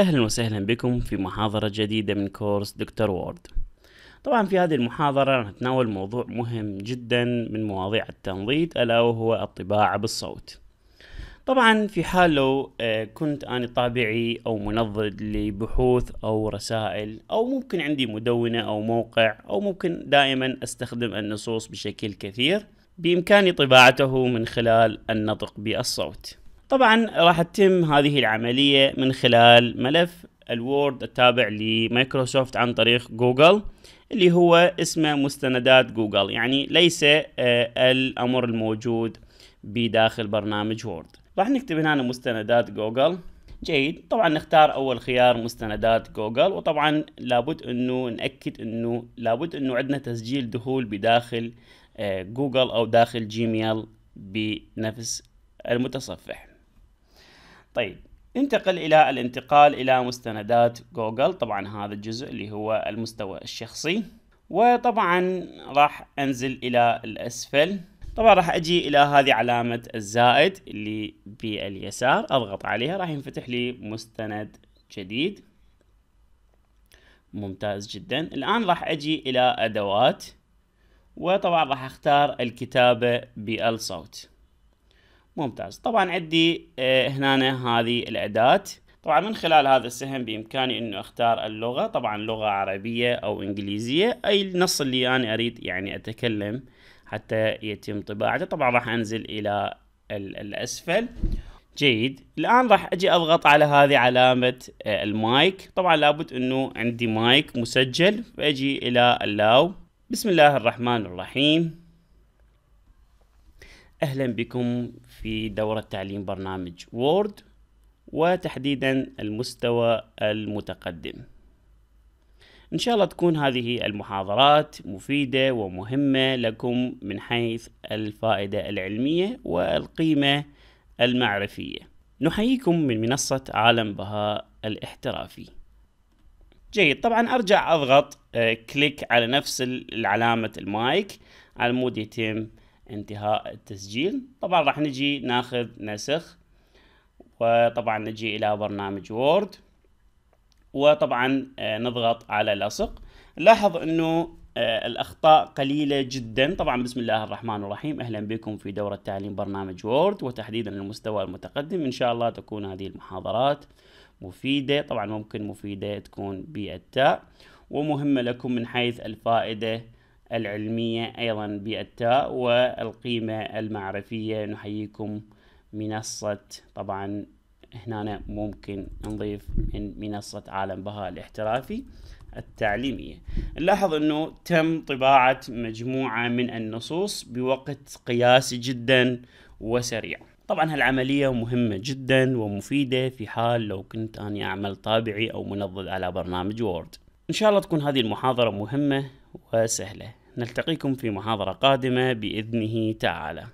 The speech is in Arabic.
أهلا وسهلا بكم في محاضرة جديدة من كورس دكتور وورد طبعا في هذه المحاضرة نتناول موضوع مهم جدا من مواضيع التنضيد ألا وهو الطباعة بالصوت طبعا في حال لو آه، كنت أنا طابعي أو منضد لبحوث أو رسائل أو ممكن عندي مدونة أو موقع أو ممكن دائما أستخدم النصوص بشكل كثير بإمكاني طباعته من خلال النطق بالصوت طبعا راح تتم هذه العملية من خلال ملف الوورد التابع لمايكروسوفت عن طريق جوجل اللي هو اسمه مستندات جوجل يعني ليس آه، الأمر الموجود بداخل برنامج وورد راح نكتب هنا مستندات جوجل جيد طبعا نختار اول خيار مستندات جوجل وطبعا لابد انه ناكد انه لابد انه عندنا تسجيل دخول بداخل آه، جوجل او داخل جيميل بنفس المتصفح طيب انتقل إلى الانتقال إلى مستندات جوجل طبعا هذا الجزء اللي هو المستوى الشخصي وطبعا راح أنزل إلى الأسفل طبعا راح أجي إلى هذه علامة الزائد اللي باليسار أضغط عليها راح ينفتح لي مستند جديد ممتاز جدا الآن راح أجي إلى أدوات وطبعا راح أختار الكتابة بالصوت ممتاز طبعا عندي آه، هنا هذه الاعداد طبعا من خلال هذا السهم بامكاني انه اختار اللغه طبعا لغه عربيه او انجليزيه اي النص اللي انا اريد يعني اتكلم حتى يتم طباعته طبعا راح انزل الى الاسفل جيد الان راح اجي اضغط على هذه علامه آه، المايك طبعا لابد انه عندي مايك مسجل فاجي الى اللاو بسم الله الرحمن الرحيم اهلا بكم في دورة تعليم برنامج وورد وتحديدا المستوى المتقدم ان شاء الله تكون هذه المحاضرات مفيدة ومهمة لكم من حيث الفائدة العلمية والقيمة المعرفية نحييكم من منصة عالم بهاء الاحترافي جيد طبعا ارجع اضغط آه، كليك على نفس علامة المايك على مود يتم انتهاء التسجيل طبعا راح نجي ناخذ نسخ وطبعا نجي الى برنامج وورد وطبعا آه، نضغط على لصق لاحظ انه آه، الاخطاء قليله جدا طبعا بسم الله الرحمن الرحيم اهلا بكم في دوره تعليم برنامج وورد وتحديدا المستوى المتقدم ان شاء الله تكون هذه المحاضرات مفيده طبعا ممكن مفيده تكون بالتاء ومهمه لكم من حيث الفائده العلمية أيضا بالتاء والقيمة المعرفية نحييكم منصة طبعا هنا ممكن نضيف من منصة عالم بها الاحترافي التعليمية نلاحظ أنه تم طباعة مجموعة من النصوص بوقت قياسي جدا وسريع طبعا هالعملية مهمة جدا ومفيدة في حال لو كنت أنا أعمل طابعي أو منظم على برنامج وورد إن شاء الله تكون هذه المحاضرة مهمة وسهلة نلتقيكم في محاضرة قادمة بإذنه تعالى